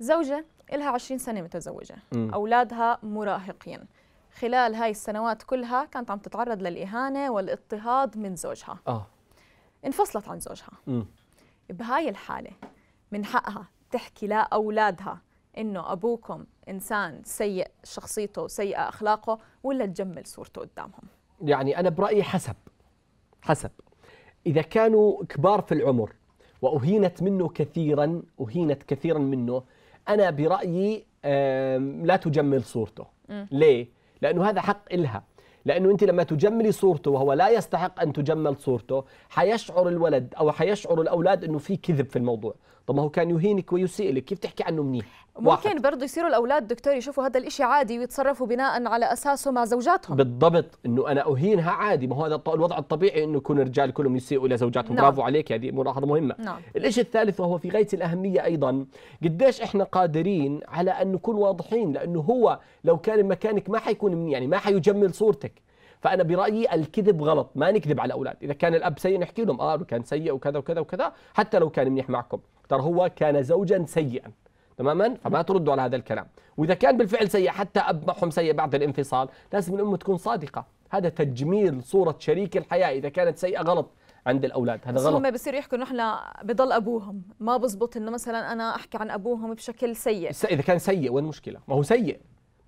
زوجة لها 20 سنة متزوجة مم. أولادها مراهقين خلال هاي السنوات كلها كانت عم تتعرض للإهانة والاضطهاد من زوجها آه. انفصلت عن زوجها مم. بهاي الحالة من حقها تحكي لأولادها إنه أبوكم إنسان سيء شخصيته سيئة أخلاقه ولا تجمل صورته قدامهم يعني أنا برأيي حسب حسب إذا كانوا كبار في العمر وأهينت منه كثيرا أهينت كثيرا منه انا برايي لا تجمل صورته ليه لانه هذا حق إلها لانه انت لما تجملي صورته وهو لا يستحق ان تجمل صورته حيشعر الولد او حيشعر الاولاد انه في كذب في الموضوع طب ما هو كان يهينك ويسيء لك كيف تحكي عنه منيح ممكن واحد. برضه يصيروا الاولاد دكتور يشوفوا هذا الإشي عادي ويتصرفوا بناء على اساسه مع زوجاتهم بالضبط انه انا اهينها عادي ما هو هذا الوضع الطبيعي انه يكون الرجال كلهم يسيئوا الى زوجاتهم نعم. برافو عليك هذه ملاحظه مهمه نعم. الشيء الثالث وهو في غايه الاهميه ايضا قديش احنا قادرين على ان نكون واضحين لانه هو لو كان مكانك ما حيكون يعني ما حيجمل صورتك فانا برايي الكذب غلط ما نكذب على الاولاد اذا كان الاب سيء نحكي لهم اه كان سيء وكذا وكذا وكذا حتى لو كان منيح معكم ترى هو كان زوجا سيئا تماما فما تردوا على هذا الكلام واذا كان بالفعل سيء حتى اب معهم سيء بعد الانفصال لازم الام تكون صادقه هذا تجميل صوره شريك الحياه اذا كانت سيئه غلط عند الاولاد هذا غلط هم بصير يحكوا انه احنا بضل ابوهم ما بزبط انه مثلا انا احكي عن ابوهم بشكل سيء اذا كان سيء وين المشكله ما هو سيء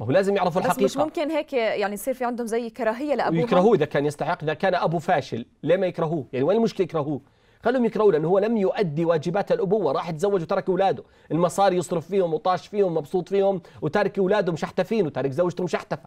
ما هو لازم يعرفوا الحقيقه بس مش ممكن هيك يعني يصير في عندهم زي كراهيه لابوه يكرهوه اذا كان يستحق اذا كان ابو فاشل ليه ما يكرهوه يعني وين المشكله يكرهوه خلهم يكرهوه لانه هو لم يؤدي واجبات الابوه راح تزوج وترك اولاده المصاري يصرف فيهم وطاش فيهم مبسوط فيهم وتارك اولاده مشحتفين وتارك زوجته مشحتفه